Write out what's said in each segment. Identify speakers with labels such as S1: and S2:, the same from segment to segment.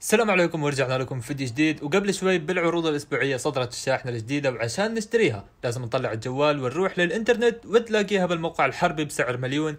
S1: السلام عليكم ورجعنا لكم في فيديو جديد وقبل شوي بالعروض الأسبوعية صدرت الشاحنة الجديدة وعشان نشتريها لازم نطلع الجوال ونروح للإنترنت وتلاقيها بالموقع الحربي بسعر مليون و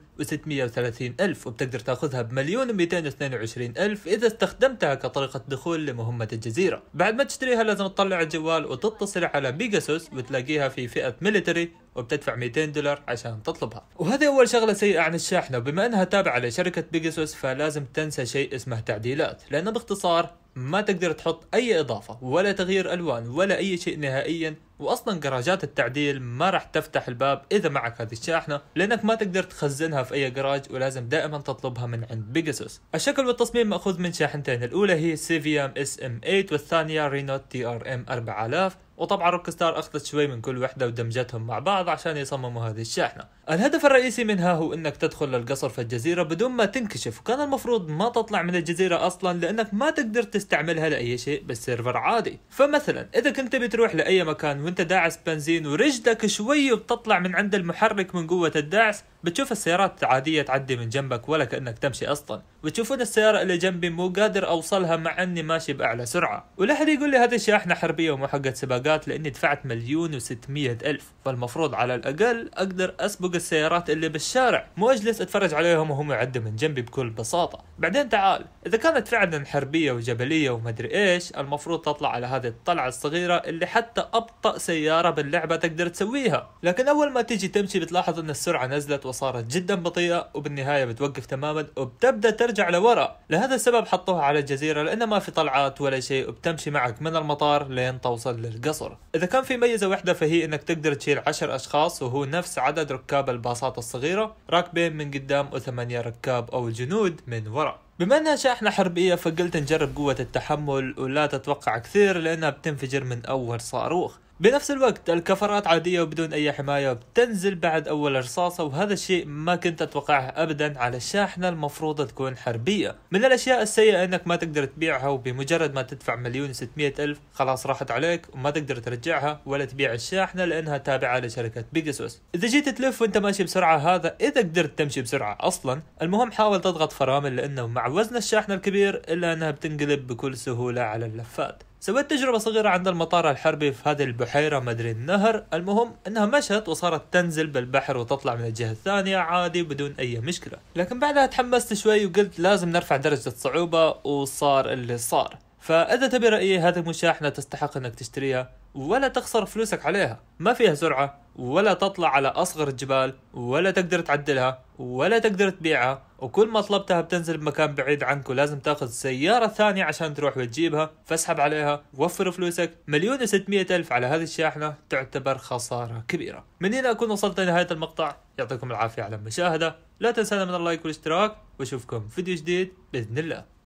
S1: وثلاثين ألف وبتقدر تاخذها بمليون و وعشرين ألف إذا استخدمتها كطريقة دخول لمهمة الجزيرة بعد ما تشتريها لازم تطلع الجوال وتتصل على بيجاسوس وتلاقيها في فئة ميليتري وبتدفع 200 دولار عشان تطلبها وهذه أول شغلة سيئة عن الشاحنة وبما أنها تابعة لشركة بيجاسوس فلازم تنسى شيء اسمه تعديلات لأنه باختصار ما تقدر تحط أي إضافة ولا تغيير ألوان ولا أي شيء نهائيا واصلا جراجات التعديل ما راح تفتح الباب اذا معك هذه الشاحنه لانك ما تقدر تخزنها في اي جراج ولازم دائما تطلبها من عند بيجاسوس الشكل والتصميم ماخوذ من شاحنتين الاولى هي سي في ام اس ام 8 والثانيه رينوت تي ار ام 4000 وطبعا روك ستار اخذت شوي من كل وحده ودمجتهم مع بعض عشان يصمموا هذه الشاحنه. الهدف الرئيسي منها هو انك تدخل للقصر في الجزيره بدون ما تنكشف، وكان المفروض ما تطلع من الجزيره اصلا لانك ما تقدر تستعملها لاي شيء بالسيرفر عادي. فمثلا اذا كنت بتروح لاي مكان وانت داعس بنزين ورجلك شوي بتطلع من عند المحرك من قوه الدعس بتشوف السيارات عادية تعدي من جنبك ولا كأنك تمشي أصلا بتشوفون السيارة اللي جنبي مو قادر أوصلها مع أني ماشي بأعلى سرعة ولا حد يقول لي هذه الشاحنة حربية ومو حقة سباقات لأني دفعت مليون وستمية ألف فالمفروض على الأقل أقدر أسبق السيارات اللي بالشارع مو أجلس أتفرج عليهم وهم يعدوا من جنبي بكل بساطة بعدين تعال إذا كانت فعلا حربية وجبلية ومدري إيش المفروض تطلع على هذه الطلعة الصغيرة اللي حتى أبطأ سيارة باللعبة تقدر تسويها لكن أول ما تيجي تمشي بتلاحظ أن السرعة نزلت صارت جدا بطيئة وبالنهاية بتوقف تماما وبتبدأ ترجع لورا لهذا السبب حطوها على الجزيرة لأنه ما في طلعات ولا شيء وبتمشي معك من المطار لين توصل للقصر إذا كان في ميزة واحدة فهي إنك تقدر تشيل 10 أشخاص وهو نفس عدد ركاب الباصات الصغيرة راكبين من قدام وثمانية ركاب أو جنود من ورا بما انها شاحنة حربية فقلت نجرب قوة التحمل ولا تتوقع كثير لانها بتنفجر من اول صاروخ بنفس الوقت الكفرات عادية وبدون أي حماية بتنزل بعد أول رصاصة وهذا الشيء ما كنت أتوقعه أبدا على الشاحنة المفروض تكون حربية من الأشياء السيئة أنك ما تقدر تبيعها وبمجرد ما تدفع مليون وستمية ألف خلاص راحت عليك وما تقدر ترجعها ولا تبيع الشاحنة لأنها تابعة لشركة بيجاسوس إذا جيت تلف وأنت ماشي بسرعة هذا إذا قدرت تمشي بسرعة أصلا المهم حاول تضغط فرامل لأنه مع مع وزن الشاحن الكبير إلا أنها بتنقلب بكل سهولة على اللفات سويت تجربة صغيرة عند المطار الحربي في هذه البحيرة مدري النهر المهم انها مشت وصارت تنزل بالبحر وتطلع من الجهة الثانية عادي بدون اي مشكلة لكن بعدها تحمست شوي وقلت لازم نرفع درجة الصعوبة وصار اللي صار فاذا تبي رأيي هذه المشاحنة تستحق انك تشتريها ولا تخسر فلوسك عليها ما فيها سرعة ولا تطلع على أصغر الجبال ولا تقدر تعدلها ولا تقدر تبيعها وكل ما طلبتها بتنزل بمكان بعيد عنك ولازم تاخذ سيارة ثانية عشان تروح وتجيبها فاسحب عليها وفر فلوسك مليون وستمية ألف على هذه الشاحنة تعتبر خسارة كبيرة من هنا أكون وصلت لنهاية المقطع يعطيكم العافية على المشاهدة لا تنسانا من اللايك والاشتراك واشوفكم فيديو جديد بإذن الله